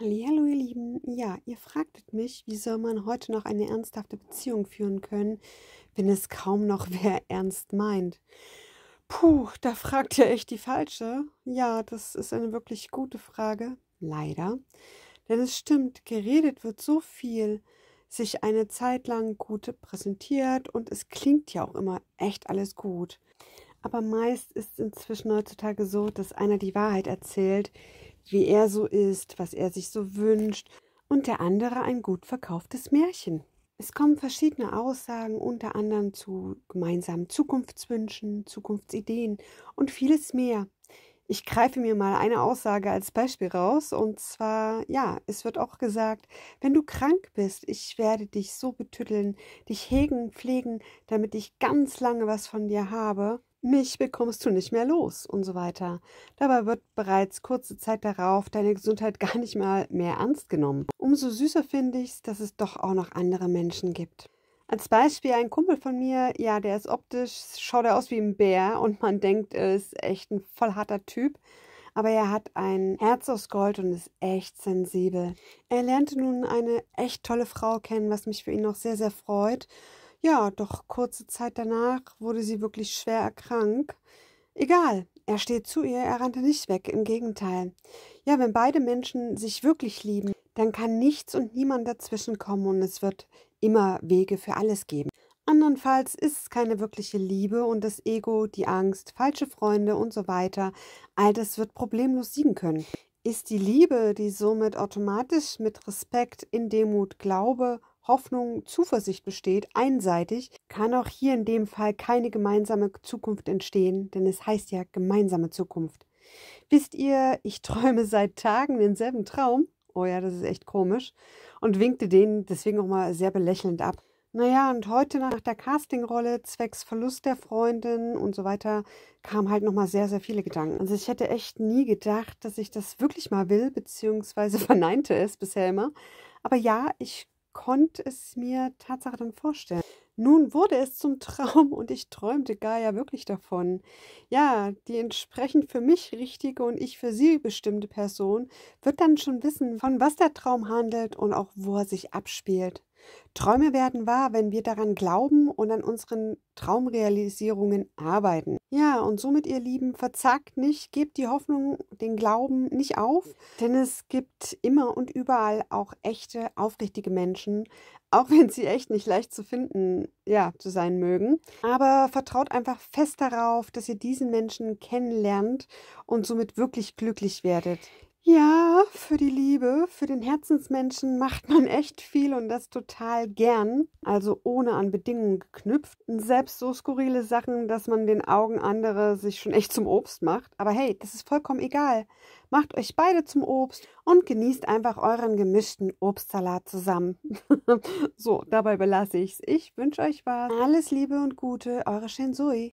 Hallo ihr Lieben. Ja, ihr fragtet mich, wie soll man heute noch eine ernsthafte Beziehung führen können, wenn es kaum noch wer ernst meint. Puh, da fragt ihr echt die falsche. Ja, das ist eine wirklich gute Frage. Leider. Denn es stimmt, geredet wird so viel, sich eine Zeit lang gut präsentiert und es klingt ja auch immer echt alles gut. Aber meist ist es inzwischen heutzutage so, dass einer die Wahrheit erzählt, wie er so ist, was er sich so wünscht, und der andere ein gut verkauftes Märchen. Es kommen verschiedene Aussagen, unter anderem zu gemeinsamen Zukunftswünschen, Zukunftsideen und vieles mehr. Ich greife mir mal eine Aussage als Beispiel raus, und zwar, ja, es wird auch gesagt, wenn du krank bist, ich werde dich so betütteln, dich hegen, pflegen, damit ich ganz lange was von dir habe mich bekommst du nicht mehr los und so weiter. Dabei wird bereits kurze Zeit darauf deine Gesundheit gar nicht mal mehr ernst genommen. Umso süßer finde ich es, dass es doch auch noch andere Menschen gibt. Als Beispiel ein Kumpel von mir, ja, der ist optisch, schaut er aus wie ein Bär und man denkt, er ist echt ein voll harter Typ. Aber er hat ein Herz aus Gold und ist echt sensibel. Er lernte nun eine echt tolle Frau kennen, was mich für ihn noch sehr, sehr freut. Ja, doch kurze Zeit danach wurde sie wirklich schwer erkrankt. Egal, er steht zu ihr, er rannte nicht weg, im Gegenteil. Ja, wenn beide Menschen sich wirklich lieben, dann kann nichts und niemand dazwischen kommen und es wird immer Wege für alles geben. Andernfalls ist es keine wirkliche Liebe und das Ego, die Angst, falsche Freunde und so weiter, all das wird problemlos siegen können. Ist die Liebe, die somit automatisch mit Respekt, in Demut, Glaube Hoffnung, Zuversicht besteht, einseitig, kann auch hier in dem Fall keine gemeinsame Zukunft entstehen, denn es heißt ja gemeinsame Zukunft. Wisst ihr, ich träume seit Tagen denselben Traum. Oh ja, das ist echt komisch. Und winkte den deswegen auch mal sehr belächelnd ab. Naja, und heute nach der Castingrolle, zwecks Verlust der Freundin und so weiter, kamen halt nochmal sehr, sehr viele Gedanken. Also ich hätte echt nie gedacht, dass ich das wirklich mal will, beziehungsweise verneinte es bisher immer. Aber ja, ich konnte es mir Tatsache dann vorstellen. Nun wurde es zum Traum und ich träumte gar ja wirklich davon. Ja, die entsprechend für mich richtige und ich für sie bestimmte Person wird dann schon wissen, von was der Traum handelt und auch wo er sich abspielt. Träume werden wahr, wenn wir daran glauben und an unseren Traumrealisierungen arbeiten. Ja, und somit, ihr Lieben, verzagt nicht, gebt die Hoffnung, den Glauben nicht auf, denn es gibt immer und überall auch echte, aufrichtige Menschen, auch wenn sie echt nicht leicht zu finden, ja, zu sein mögen. Aber vertraut einfach fest darauf, dass ihr diesen Menschen kennenlernt und somit wirklich glücklich werdet. Ja, für die Liebe, für den Herzensmenschen macht man echt viel und das total gern, also ohne an Bedingungen geknüpft. Selbst so skurrile Sachen, dass man den Augen anderer sich schon echt zum Obst macht. Aber hey, das ist vollkommen egal. Macht euch beide zum Obst und genießt einfach euren gemischten Obstsalat zusammen. so, dabei belasse ich's. Ich wünsche euch was. Alles Liebe und Gute, eure Shensui.